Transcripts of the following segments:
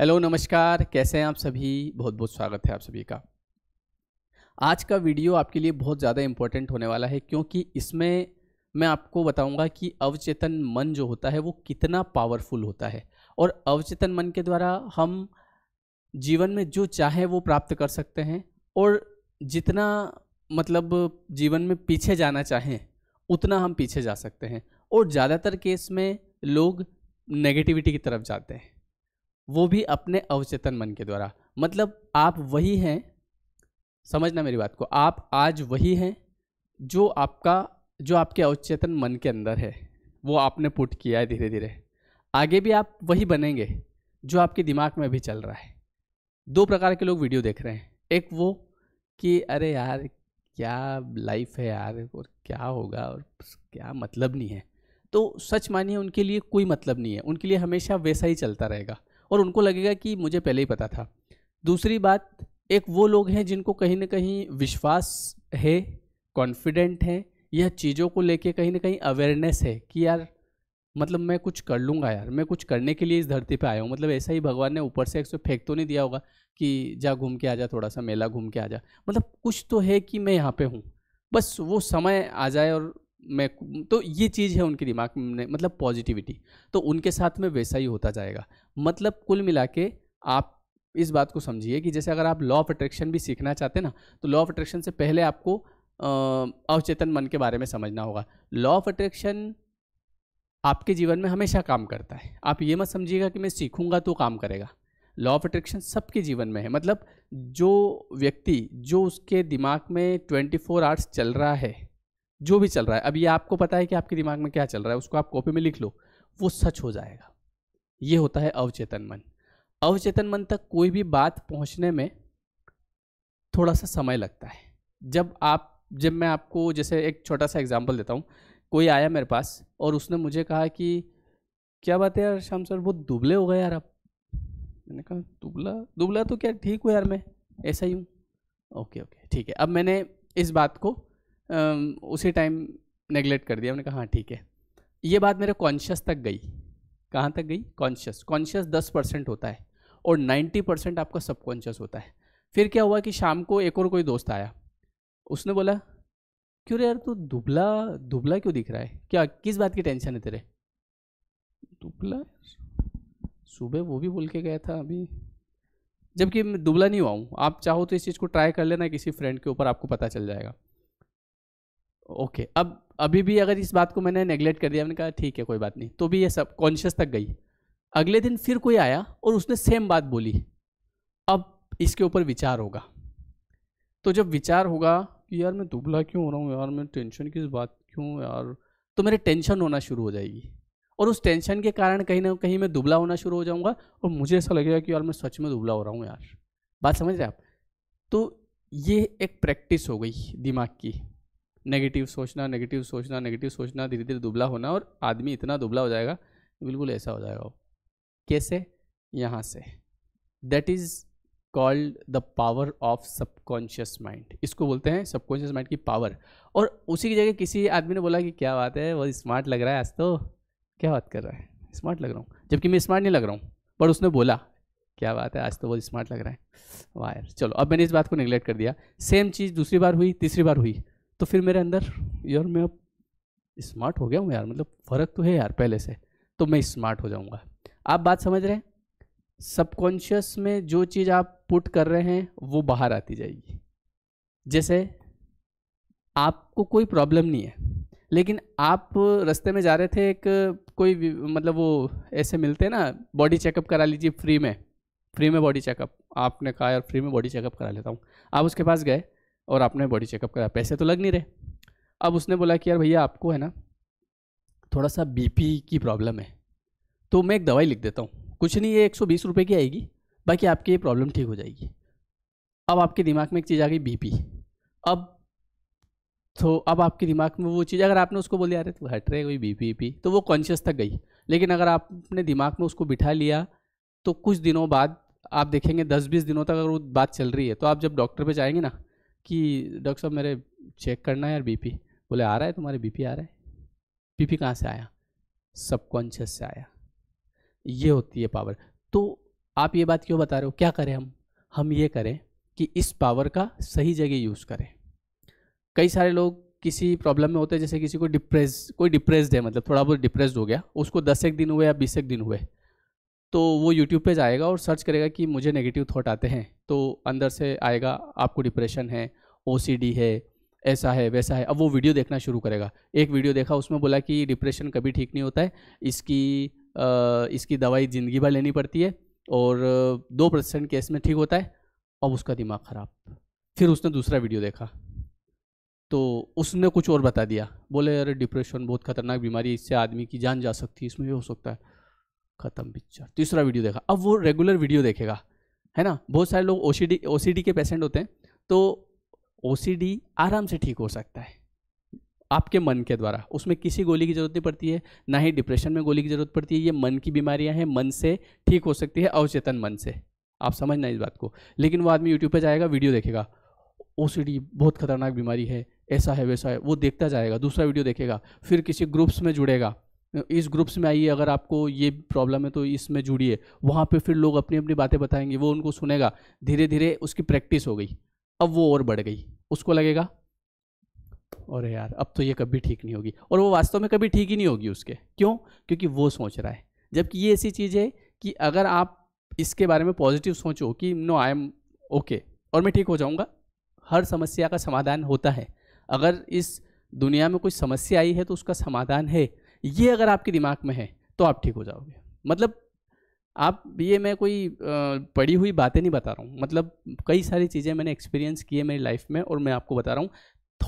hello नमस्कार कैसे हैं आप सभी बहुत बहुत स्वागत है आप सभी का आज का वीडियो आपके लिए बहुत ज़्यादा इम्पोर्टेंट होने वाला है क्योंकि इसमें मैं आपको बताऊंगा कि अवचेतन मन जो होता है वो कितना पावरफुल होता है और अवचेतन मन के द्वारा हम जीवन में जो चाहे वो प्राप्त कर सकते हैं और जितना मतलब जीवन में पीछे जाना चाहें उतना हम पीछे जा सकते हैं और ज़्यादातर केस में लोग नेगेटिविटी की तरफ जाते हैं वो भी अपने अवचेतन मन के द्वारा मतलब आप वही हैं समझना मेरी बात को आप आज वही हैं जो आपका जो आपके अवचेतन मन के अंदर है वो आपने पुट किया है धीरे धीरे आगे भी आप वही बनेंगे जो आपके दिमाग में भी चल रहा है दो प्रकार के लोग वीडियो देख रहे हैं एक वो कि अरे यार क्या लाइफ है यार और क्या होगा और क्या मतलब नहीं है तो सच मानिए उनके लिए कोई मतलब नहीं है उनके लिए हमेशा वैसा ही चलता रहेगा और उनको लगेगा कि मुझे पहले ही पता था दूसरी बात एक वो लोग हैं जिनको कहीं ना कहीं विश्वास है कॉन्फिडेंट हैं यह चीज़ों को लेके कहीं ना कहीं अवेयरनेस है कि यार मतलब मैं कुछ कर लूँगा यार मैं कुछ करने के लिए इस धरती पे आया हूँ मतलब ऐसा ही भगवान ने ऊपर से एक सौ फेंक तो नहीं दिया होगा कि जा घूम के आ जा थोड़ा सा मेला घूम के आ जा मतलब कुछ तो है कि मैं यहाँ पे हूँ बस वो समय आ जाए और मैं तो ये चीज़ है उनके दिमाग में मतलब पॉजिटिविटी तो उनके साथ में वैसा ही होता जाएगा मतलब कुल मिला के आप इस बात को समझिए कि जैसे अगर आप लॉ ऑफ अट्रैक्शन भी सीखना चाहते ना तो लॉ ऑफ अट्रैक्शन से पहले आपको अवचेतन मन के बारे में समझना होगा लॉ ऑफ अट्रैक्शन आपके जीवन में हमेशा काम करता है आप ये मत समझिएगा कि मैं सीखूंगा तो काम करेगा लॉ ऑफ अट्रैक्शन सबके जीवन में है मतलब जो व्यक्ति जो उसके दिमाग में 24 फोर आवर्स चल रहा है जो भी चल रहा है अब ये आपको पता है कि आपके दिमाग में क्या चल रहा है उसको आप कॉपी में लिख लो वो सच हो जाएगा ये होता है अवचेतन मन अवचेतन मन तक कोई भी बात पहुंचने में थोड़ा सा समय लगता है जब आप जब मैं आपको जैसे एक छोटा सा एग्जाम्पल देता हूँ कोई आया मेरे पास और उसने मुझे कहा कि क्या बात है यार शाम सर वो दुबले हो गए यार आप मैंने कहा दुबला दुबला तो क्या ठीक हुआ यार मैं ऐसा ही हूँ ओके ओके ठीक है अब मैंने इस बात को उसी टाइम नेगलेक्ट कर दिया मैंने कहा हाँ ठीक है ये बात मेरे कॉन्शियस तक गई कहाँ तक गई कॉन्शियस कॉन्शियस दस परसेंट होता है और नाइन्टी परसेंट आपका सबकॉन्शियस होता है फिर क्या हुआ कि शाम को एक और कोई दोस्त आया उसने बोला क्यों रे यार तू तो दुबला दुबला क्यों दिख रहा है क्या किस बात की टेंशन है तेरे दुबला सुबह वो भी बोल के गया था अभी जबकि मैं दुबला नहीं हुआ हूँ आप चाहो तो इस चीज़ को ट्राई कर लेना किसी फ्रेंड के ऊपर आपको पता चल जाएगा ओके अब अभी भी अगर इस बात को मैंने नेग्लेक्ट कर दिया मैंने कहा ठीक है कोई बात नहीं तो भी ये सब कॉन्शियस तक गई अगले दिन फिर कोई आया और उसने सेम बात बोली अब इसके ऊपर विचार होगा तो जब विचार होगा कि यार मैं दुबला क्यों हो रहा हूँ यार मैं टेंशन किस बात क्यों यार तो मेरे टेंशन होना शुरू हो जाएगी और उस टेंशन के कारण कहीं ना कहीं मैं दुबला होना शुरू हो जाऊंगा और मुझे ऐसा लगेगा कि यार मैं सच में दुबला हो रहा हूँ यार बात समझ रहे आप तो ये एक प्रैक्टिस हो गई दिमाग की नेगेटिव सोचना नेगेटिव सोचना नेगेटिव सोचना धीरे धीरे दुबला होना और आदमी इतना दुबला हो जाएगा बिल्कुल ऐसा हो जाएगा वो कैसे यहाँ से that is called the power of subconscious mind इसको बोलते हैं सबकॉन्शियस माइंड की पावर और उसी की जगह किसी आदमी ने बोला कि क्या बात है वह स्मार्ट लग रहा है आज तो क्या बात कर रहा है स्मार्ट लग रहा हूँ जबकि मैं स्मार्ट नहीं लग रहा हूँ पर उसने बोला क्या बात है आज तो बहुत स्मार्ट लग रहा है वायर चलो अब मैंने इस बात को निगलेक्ट कर दिया सेम चीज़ दूसरी बार हुई तीसरी बार हुई तो फिर मेरे अंदर यार मैं अब स्मार्ट हो गया हूँ यार मतलब फ़र्क तो है यार पहले से तो मैं स्मार्ट हो जाऊँगा आप बात समझ रहे हैं सबकॉन्शियस में जो चीज़ आप पुट कर रहे हैं वो बाहर आती जाएगी जैसे आपको कोई प्रॉब्लम नहीं है लेकिन आप रास्ते में जा रहे थे एक कोई मतलब वो ऐसे मिलते हैं ना बॉडी चेकअप करा लीजिए फ्री में फ्री में बॉडी चेकअप आपने कहा यार फ्री में बॉडी चेकअप करा लेता हूँ आप उसके पास गए और आपने बॉडी चेकअप कराया पैसे तो लग नहीं रहे अब उसने बोला कि यार भैया आपको है ना थोड़ा सा बीपी की प्रॉब्लम है तो मैं एक दवाई लिख देता हूँ कुछ नहीं ये एक सौ बीस रुपये की आएगी बाकी आपकी ये प्रॉब्लम ठीक हो जाएगी अब आपके दिमाग में एक चीज़ आ गई बीपी अब तो अब आपके दिमाग में वो चीज़ अगर आपने उसको बोली अरे तो हट रहे कोई बी पी तो वो कॉन्शियस तक गई लेकिन अगर आपने दिमाग में उसको बिठा लिया तो कुछ दिनों बाद आप देखेंगे दस बीस दिनों तक अगर वो बात चल रही है तो आप जब डॉक्टर पे जाएंगे ना कि डॉक्टर साहब मेरे चेक करना है यार बीपी बोले आ रहा है तुम्हारे बीपी आ रहा है बीपी कहाँ से आया सबकॉन्शियस से आया ये होती है पावर तो आप ये बात क्यों बता रहे हो क्या करें हम हम ये करें कि इस पावर का सही जगह यूज़ करें कई सारे लोग किसी प्रॉब्लम में होते हैं जैसे किसी को डिप्रेस कोई डिप्रेस्ड है मतलब थोड़ा बहुत डिप्रेस्ड हो गया उसको दस एक दिन हुए या बीस एक दिन हुए तो वो यूट्यूब पे जाएगा और सर्च करेगा कि मुझे नेगेटिव थॉट आते हैं तो अंदर से आएगा आपको डिप्रेशन है ओ है ऐसा है वैसा है अब वो वीडियो देखना शुरू करेगा एक वीडियो देखा उसमें बोला कि डिप्रेशन कभी ठीक नहीं होता है इसकी आ, इसकी दवाई ज़िंदगी भर लेनी पड़ती है और दो परसेंट केस में ठीक होता है अब उसका दिमाग ख़राब फिर उसने दूसरा वीडियो देखा तो उसने कुछ और बता दिया बोले अरे डिप्रेशन बहुत खतरनाक बीमारी इससे आदमी की जान जा सकती है इसमें भी हो सकता है खत्म पिक्चर तीसरा वीडियो देखा अब वो रेगुलर वीडियो देखेगा है ना बहुत सारे लोग ओसीडी ओसीडी के पेशेंट होते हैं तो ओसीडी आराम से ठीक हो सकता है आपके मन के द्वारा उसमें किसी गोली की ज़रूरत नहीं पड़ती है ना ही डिप्रेशन में गोली की ज़रूरत पड़ती है ये मन की बीमारियां हैं मन से ठीक हो सकती है अवचेतन मन से आप समझना इस बात को लेकिन वो आदमी यूट्यूब पर जाएगा वीडियो देखेगा ओ बहुत खतरनाक बीमारी है ऐसा है वैसा है वो देखता जाएगा दूसरा वीडियो देखेगा फिर किसी ग्रुप्स में जुड़ेगा इस ग्रुप्स में आइए अगर आपको ये प्रॉब्लम है तो इसमें जुड़िए वहाँ पे फिर लोग अपनी अपनी बातें बताएंगे वो उनको सुनेगा धीरे धीरे उसकी प्रैक्टिस हो गई अब वो और बढ़ गई उसको लगेगा और यार अब तो ये कभी ठीक नहीं होगी और वो वास्तव में कभी ठीक ही नहीं होगी उसके क्यों क्योंकि वो सोच रहा है जबकि ये ऐसी चीज़ है कि अगर आप इसके बारे में पॉजिटिव सोचो कि नो आई एम ओके और मैं ठीक हो जाऊँगा हर समस्या का समाधान होता है अगर इस दुनिया में कोई समस्या आई है तो उसका समाधान है ये अगर आपके दिमाग में है तो आप ठीक हो जाओगे मतलब आप ये मैं कोई पढ़ी हुई बातें नहीं बता रहा हूँ मतलब कई सारी चीज़ें मैंने एक्सपीरियंस की है मेरी लाइफ में और मैं आपको बता रहा हूँ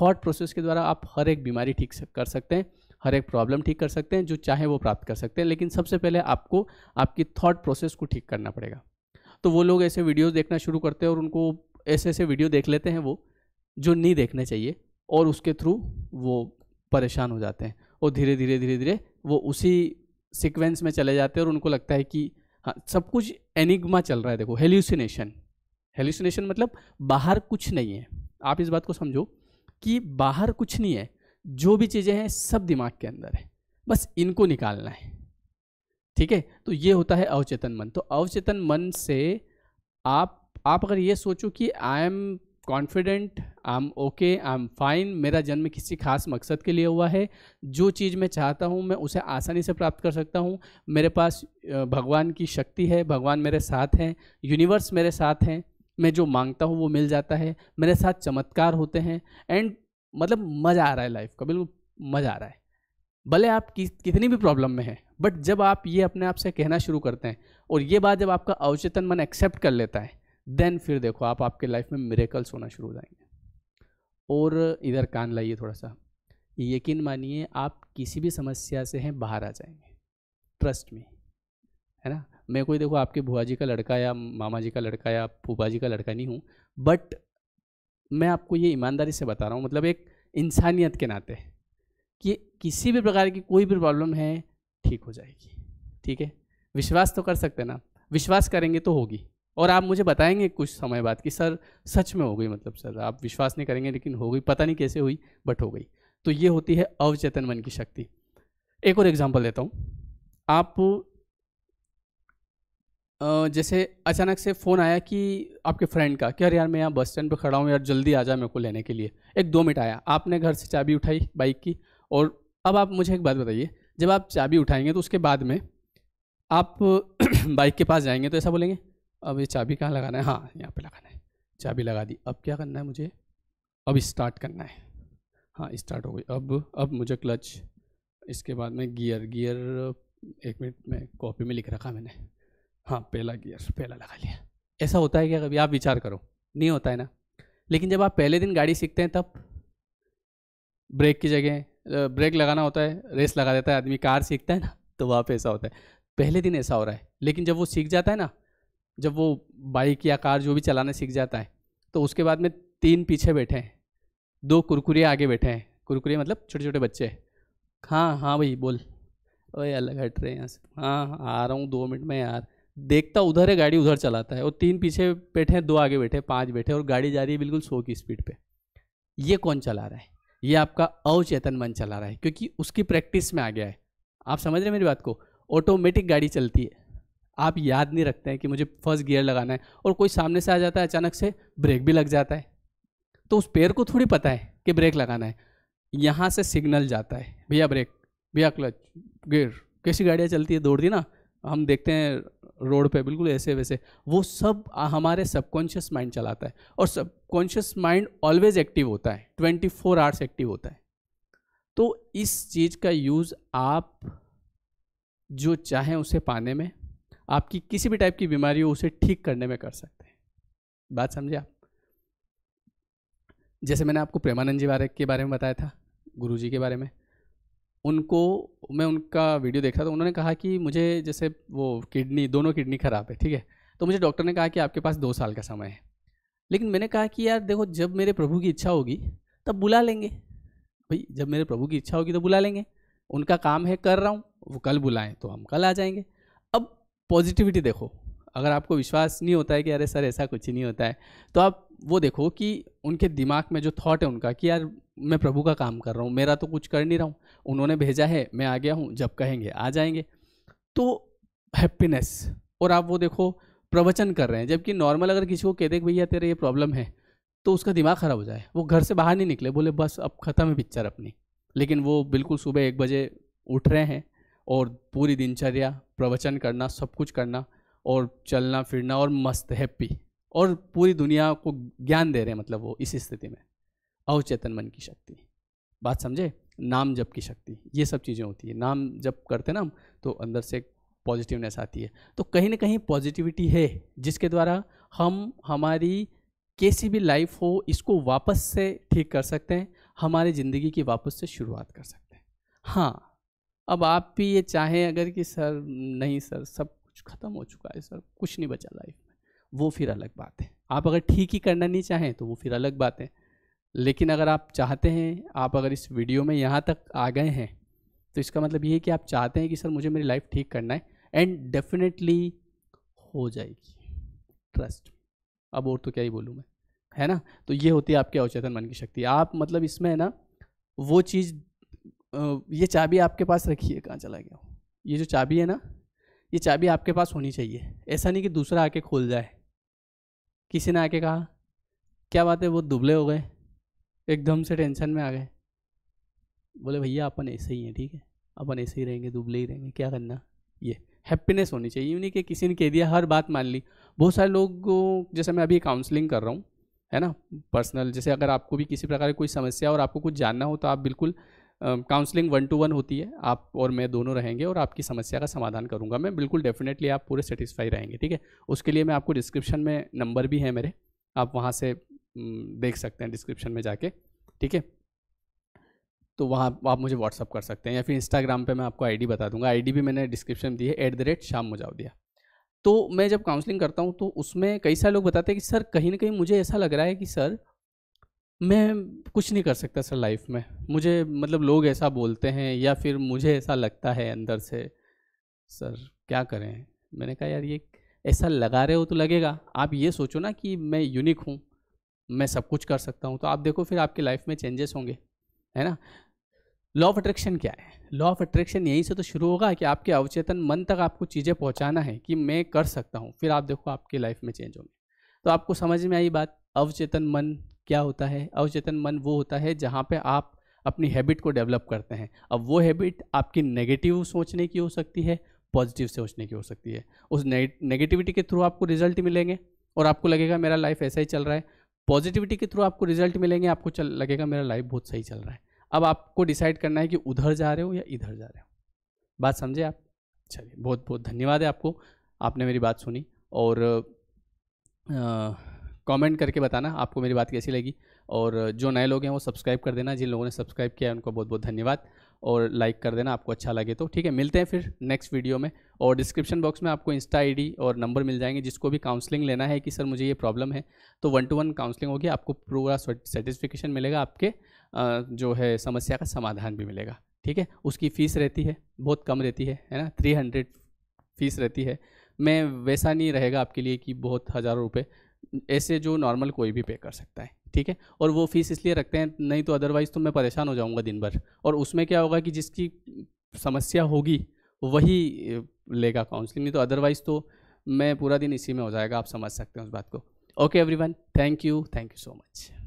थॉट प्रोसेस के द्वारा आप हर एक बीमारी ठीक कर सकते हैं हर एक प्रॉब्लम ठीक कर सकते हैं जो चाहे वो प्राप्त कर सकते हैं लेकिन सबसे पहले आपको आपकी थॉट प्रोसेस को ठीक करना पड़ेगा तो वो लोग ऐसे वीडियोस देखना शुरू करते हैं और उनको ऐसे ऐसे वीडियो देख लेते हैं वो जो नहीं देखने चाहिए और उसके थ्रू वो परेशान हो जाते हैं और धीरे धीरे धीरे धीरे वो उसी सिक्वेंस में चले जाते हैं और उनको लगता है कि हाँ सब कुछ एनिग्मा चल रहा है देखो हेल्यूसिनेशन हेल्यूसिनेशन मतलब बाहर कुछ नहीं है आप इस बात को समझो कि बाहर कुछ नहीं है जो भी चीज़ें हैं सब दिमाग के अंदर है बस इनको निकालना है ठीक है तो ये होता है अवचेतन मन तो अवचेतन मन से आप आप अगर ये सोचो कि I am confident I am okay I am fine मेरा जन्म किसी खास मकसद के लिए हुआ है जो चीज़ मैं चाहता हूँ मैं उसे आसानी से प्राप्त कर सकता हूँ मेरे पास भगवान की शक्ति है भगवान मेरे साथ हैं यूनिवर्स मेरे साथ हैं मैं जो मांगता हूँ वो मिल जाता है मेरे साथ चमत्कार होते हैं एंड मतलब मज़ा आ रहा है लाइफ का बिल्कुल मज़ा आ रहा है भले आप कि, कितनी भी प्रॉब्लम में हैं बट जब आप ये अपने आप से कहना शुरू करते हैं और ये बात जब आपका अवचेतन मन एक्सेप्ट कर लेता है देन फिर देखो आप आपके लाइफ में मेरेकल्स होना शुरू हो जाएंगे और इधर कान लाइए थोड़ा सा यकीन मानिए आप किसी भी समस्या से हैं बाहर आ जाएंगे ट्रस्ट में है ना मैं कोई देखो आपके भुआ जी का लड़का या मामा जी का लड़का या फूफा जी का लड़का नहीं हूँ बट मैं आपको ये ईमानदारी से बता रहा हूँ मतलब एक इंसानियत के नाते कि किसी भी प्रकार की कोई भी प्रॉब्लम है ठीक हो जाएगी ठीक है विश्वास तो कर सकते ना विश्वास करेंगे तो होगी और आप मुझे बताएंगे कुछ समय बाद कि सर सच में हो गई मतलब सर आप विश्वास नहीं करेंगे लेकिन हो गई पता नहीं कैसे हुई बट हो गई तो ये होती है अवचेतन मन की शक्ति एक और एग्जाम्पल देता हूँ आप जैसे अचानक से फ़ोन आया कि आपके फ्रेंड का कि अरे यार मैं यहाँ बस स्टैंड पर खड़ा हूँ यार जल्दी आ जा मेरे को लेने के लिए एक दो मिनट आया आपने घर से चाबी उठाई बाइक की और अब आप मुझे एक बात बताइए जब आप चाबी उठाएंगे तो उसके बाद में आप बाइक के पास जाएंगे तो ऐसा बोलेंगे अब ये चाबी कहाँ लगाना है हाँ यहाँ पे लगाना है चाबी लगा दी अब क्या करना है मुझे अब स्टार्ट करना है हाँ स्टार्ट हो गई अब अब मुझे क्लच इसके बाद में गियर गियर एक मिनट में कॉपी में लिख रखा मैंने हाँ पहला गियर पहला लगा लिया ऐसा होता है क्या कभी आप विचार करो नहीं होता है ना लेकिन जब आप पहले दिन गाड़ी सीखते हैं तब ब्रेक की जगह ब्रेक लगाना होता है रेस लगा देता है आदमी कार सीखता है ना तो वहाँ पे ऐसा होता है पहले दिन ऐसा हो रहा है लेकिन जब वो सीख जाता है ना जब वो बाइक या कार जो भी चलाना सीख जाता है तो उसके बाद में तीन पीछे बैठे हैं दो कुरकुरे आगे बैठे हैं कुरकुरे मतलब छोटे छोटे बच्चे हाँ हाँ भाई बोल अरे अलग हट रहे हैं यहाँ से हाँ, हाँ आ रहा हूँ दो मिनट में यार देखता उधर है गाड़ी उधर चलाता है और तीन पीछे बैठे हैं दो आगे बैठे पाँच बैठे और गाड़ी जा रही है बिल्कुल सौ की स्पीड पर ये कौन चला रहा है ये आपका अवचेतन मन चला रहा है क्योंकि उसकी प्रैक्टिस में आ गया है आप समझ रहे हैं मेरी बात को ऑटोमेटिक गाड़ी चलती है आप याद नहीं रखते हैं कि मुझे फर्स्ट गियर लगाना है और कोई सामने से आ जाता है अचानक से ब्रेक भी लग जाता है तो उस पैर को थोड़ी पता है कि ब्रेक लगाना है यहाँ से सिग्नल जाता है भैया ब्रेक भैया क्लच गियर कैसी गाड़ियाँ चलती है दौड़ती ना हम देखते हैं रोड पे बिल्कुल ऐसे वैसे वो सब हमारे सबकॉन्शियस माइंड चलाता है और सबकॉन्शियस माइंड ऑलवेज एक्टिव होता है ट्वेंटी फोर आवर्स एक्टिव होता है तो इस चीज़ का यूज़ आप जो चाहें उसे पाने में आपकी किसी भी टाइप की बीमारी हो उसे ठीक करने में कर सकते हैं बात समझे आप जैसे मैंने आपको प्रेमानंद जी बारे के बारे में बताया था गुरु जी के बारे में उनको मैं उनका वीडियो देखा था उन्होंने कहा कि मुझे जैसे वो किडनी दोनों किडनी ख़राब है ठीक है तो मुझे डॉक्टर ने कहा कि आपके पास दो साल का समय है लेकिन मैंने कहा कि यार देखो जब मेरे प्रभु की इच्छा होगी तब बुला लेंगे भाई जब मेरे प्रभु की इच्छा होगी तो बुला लेंगे उनका काम है कर रहा हूँ वो कल बुलाएं तो हम कल आ जाएंगे पॉजिटिविटी देखो अगर आपको विश्वास नहीं होता है कि अरे सर ऐसा कुछ नहीं होता है तो आप वो देखो कि उनके दिमाग में जो थॉट है उनका कि यार मैं प्रभु का काम कर रहा हूँ मेरा तो कुछ कर नहीं रहा हूँ उन्होंने भेजा है मैं आ गया हूँ जब कहेंगे आ जाएंगे तो हैप्पीनेस और आप वो देखो प्रवचन कर रहे हैं जबकि नॉर्मल अगर किसी को कह दे भैया तेरे ये प्रॉब्लम है तो उसका दिमाग ख़राब हो जाए वो घर से बाहर नहीं निकले बोले बस अब ख़त्म है पिक्चर अपनी लेकिन वो बिल्कुल सुबह एक बजे उठ रहे हैं और पूरी दिनचर्या प्रवचन करना सब कुछ करना और चलना फिरना और मस्त हैप्पी और पूरी दुनिया को ज्ञान दे रहे हैं मतलब वो इस स्थिति में अवचेतन मन की शक्ति बात समझे नाम जप की शक्ति ये सब चीज़ें होती है नाम जप करते ना हम तो अंदर से पॉजिटिवनेस आती है तो कहीं ना कहीं पॉजिटिविटी है जिसके द्वारा हम हमारी कैसी भी लाइफ हो इसको वापस से ठीक कर सकते हैं हमारी ज़िंदगी की वापस से शुरुआत कर सकते हैं हाँ अब आप भी ये चाहें अगर कि सर नहीं सर सब कुछ ख़त्म हो चुका है सर कुछ नहीं बचा लाइफ में वो फिर अलग बात है आप अगर ठीक ही करना नहीं चाहें तो वो फिर अलग बात है लेकिन अगर आप चाहते हैं आप अगर इस वीडियो में यहाँ तक आ गए हैं तो इसका मतलब ये है कि आप चाहते हैं कि सर मुझे मेरी लाइफ ठीक करना है एंड डेफिनेटली हो जाएगी ट्रस्ट अब और तो क्या ही बोलूँ मैं है ना तो ये होती है आपके अवचेतन मन की शक्ति आप मतलब इसमें है ना वो चीज़ ये चाबी आपके पास रखी है कहाँ चला गया ये जो चाबी है ना ये चाबी आपके पास होनी चाहिए ऐसा नहीं कि दूसरा आके खोल जाए किसी ने आके कहा क्या बात है वो दुबले हो गए एकदम से टेंशन में आ गए बोले भैया अपन ऐसे ही हैं ठीक है अपन ऐसे ही रहेंगे दुबले ही रहेंगे क्या करना ये हैप्पीनेस होनी चाहिए यूँ नहीं कि किसी ने कह दिया हर बात मान ली बहुत सारे लोग जैसे मैं अभी काउंसलिंग कर रहा हूँ है ना पर्सनल जैसे अगर आपको भी किसी प्रकार की कोई समस्या और आपको कुछ जानना हो तो आप बिल्कुल काउंसलिंग वन टू वन होती है आप और मैं दोनों रहेंगे और आपकी समस्या का समाधान करूंगा मैं बिल्कुल डेफिनेटली आप पूरे सेटिस्फाई रहेंगे ठीक है उसके लिए मैं आपको डिस्क्रिप्शन में नंबर भी है मेरे आप वहाँ से देख सकते हैं डिस्क्रिप्शन में जाके ठीक है तो वहाँ आप मुझे व्हाट्सअप कर सकते हैं या फिर इंस्टाग्राम पर मैं आपको आई बता दूंगा आई भी मैंने डिस्क्रिप्शन दी है एट द रेट शाम तो मैं जब काउंसलिंग करता हूँ तो उसमें कई सारे लोग बताते हैं कि सर कहीं ना कहीं मुझे ऐसा लग रहा है कि सर मैं कुछ नहीं कर सकता सर लाइफ में मुझे मतलब लोग ऐसा बोलते हैं या फिर मुझे ऐसा लगता है अंदर से सर क्या करें मैंने कहा यार ये ऐसा लगा रहे हो तो लगेगा आप ये सोचो ना कि मैं यूनिक हूँ मैं सब कुछ कर सकता हूँ तो आप देखो फिर आपकी लाइफ में चेंजेस होंगे है ना लॉ ऑफ अट्रैक्शन क्या है लॉ ऑफ अट्रैक्शन यहीं से तो शुरू होगा कि आपके अवचेतन मन तक आपको चीज़ें पहुँचाना है कि मैं कर सकता हूँ फिर आप देखो आपकी लाइफ में चेंज होंगे तो आपको समझ में आई बात अवचेतन मन क्या होता है अवचेतन मन वो होता है जहाँ पे आप अपनी हैबिट को डेवलप करते हैं अब वो हैबिट आपकी नेगेटिव सोचने की हो सकती है पॉजिटिव सोचने की हो सकती है उस नेगेटिविटी के थ्रू आपको रिजल्ट मिलेंगे और आपको लगेगा मेरा लाइफ ऐसा ही चल रहा है पॉजिटिविटी के थ्रू आपको रिजल्ट मिलेंगे आपको चल लगेगा मेरा लाइफ बहुत सही चल रहा है अब आपको डिसाइड करना है कि उधर जा रहे हो या इधर जा रहे हो बात समझे आप चलिए बहुत बहुत धन्यवाद है आपको आपने मेरी बात सुनी और आ, कमेंट करके बताना आपको मेरी बात कैसी लगी और जो नए लोग हैं वो सब्सक्राइब कर देना जिन लोगों ने सब्सक्राइब किया है उनको बहुत बहुत धन्यवाद और लाइक कर देना आपको अच्छा लगे तो ठीक है मिलते हैं फिर नेक्स्ट वीडियो में और डिस्क्रिप्शन बॉक्स में आपको इंस्टा आईडी और नंबर मिल जाएंगे जिसको भी काउंसलिंग लेना है कि सर मुझे ये प्रॉब्लम है तो वन टू वन काउंसलिंग होगी आपको पूरा सेटिस्फिकेशन मिलेगा आपके जो है समस्या का समाधान भी मिलेगा ठीक है उसकी फ़ीस रहती है बहुत कम रहती है है ना थ्री हंड्रेड फीस रहती है मैं वैसा नहीं रहेगा आपके लिए कि बहुत हज़ारों रुपये ऐसे जो नॉर्मल कोई भी पे कर सकता है ठीक है और वो फीस इसलिए रखते हैं नहीं तो अदरवाइज़ तो मैं परेशान हो जाऊँगा दिन भर और उसमें क्या होगा कि जिसकी समस्या होगी वही लेगा काउंसलिंग नहीं तो अदरवाइज़ तो मैं पूरा दिन इसी में हो जाएगा आप समझ सकते हैं उस बात को okay everyone thank you thank you so much